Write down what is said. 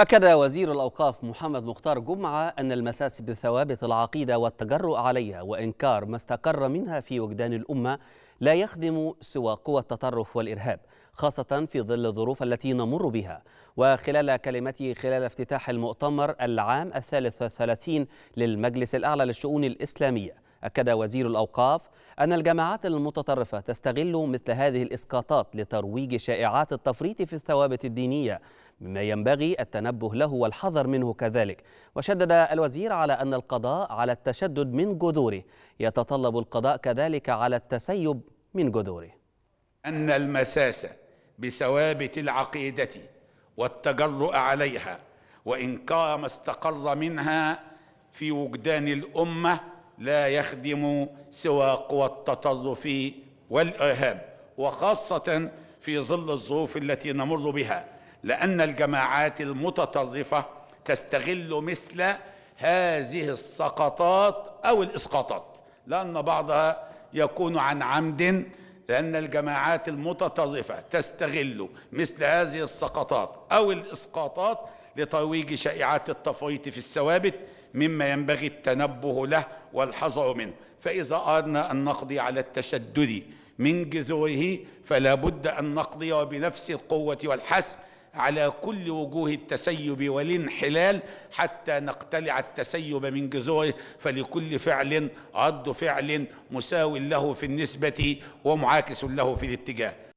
أكد وزير الأوقاف محمد مختار جمعة أن المساس بثوابت العقيدة والتجرؤ عليها وإنكار ما استقر منها في وجدان الأمة لا يخدم سوى قوى التطرف والإرهاب خاصة في ظل الظروف التي نمر بها وخلال كلمته خلال افتتاح المؤتمر العام الثالث والثلاثين للمجلس الأعلى للشؤون الإسلامية أكد وزير الأوقاف أن الجماعات المتطرفة تستغل مثل هذه الإسقاطات لترويج شائعات التفريط في الثوابت الدينية مما ينبغي التنبه له والحذر منه كذلك وشدد الوزير على أن القضاء على التشدد من جذوره يتطلب القضاء كذلك على التسيب من جذوره أن المساس بثوابت العقيدة والتجرؤ عليها وإن ما استقر منها في وجدان الأمة لا يخدم سوى قوى التطرف والإرهاب وخاصة في ظل الظروف التي نمر بها لأن الجماعات المتطرفة تستغل مثل هذه السقطات أو الإسقاطات لأن بعضها يكون عن عمد لأن الجماعات المتطرفة تستغل مثل هذه السقطات أو الإسقاطات لترويج شائعات التفريط في الثوابت مما ينبغي التنبه له والحذر منه فإذا أردنا أن نقضي على التشدد من جذوره فلا بد أن نقضي بنفس القوة والحسم على كل وجوه التسيب والانحلال حتى نقتلع التسيب من جذوره فلكل فعل رد فعل مساو له في النسبة ومعاكس له في الاتجاه